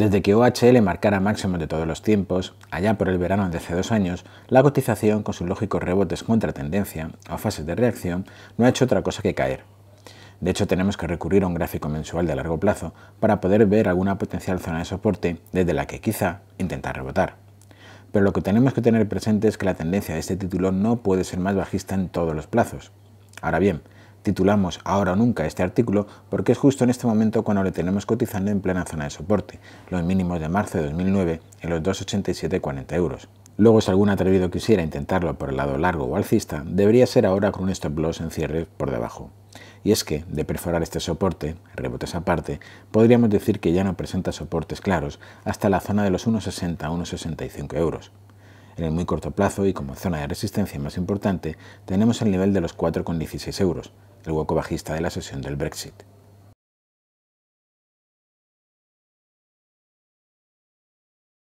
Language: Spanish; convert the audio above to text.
Desde que OHL marcara máximos de todos los tiempos, allá por el verano de hace dos años, la cotización, con sus lógicos rebotes contra tendencia o fases de reacción, no ha hecho otra cosa que caer. De hecho, tenemos que recurrir a un gráfico mensual de largo plazo para poder ver alguna potencial zona de soporte desde la que quizá intentar rebotar. Pero lo que tenemos que tener presente es que la tendencia de este título no puede ser más bajista en todos los plazos. Ahora bien, Titulamos Ahora o nunca este artículo porque es justo en este momento cuando le tenemos cotizando en plena zona de soporte, los mínimos de marzo de 2009 en los 2,8740 euros. Luego, si algún atrevido quisiera intentarlo por el lado largo o alcista, debería ser ahora con un stop loss en cierre por debajo. Y es que, de perforar este soporte, rebotes aparte, podríamos decir que ya no presenta soportes claros hasta la zona de los 1,60 a 1,65 euros. En el muy corto plazo y como zona de resistencia más importante tenemos el nivel de los 4,16 euros, el hueco bajista de la sesión del Brexit.